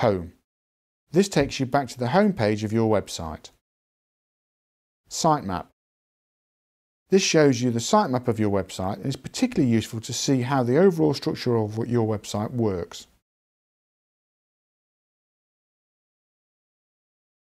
Home. This takes you back to the home page of your website. Sitemap. This shows you the sitemap of your website and is particularly useful to see how the overall structure of your website works.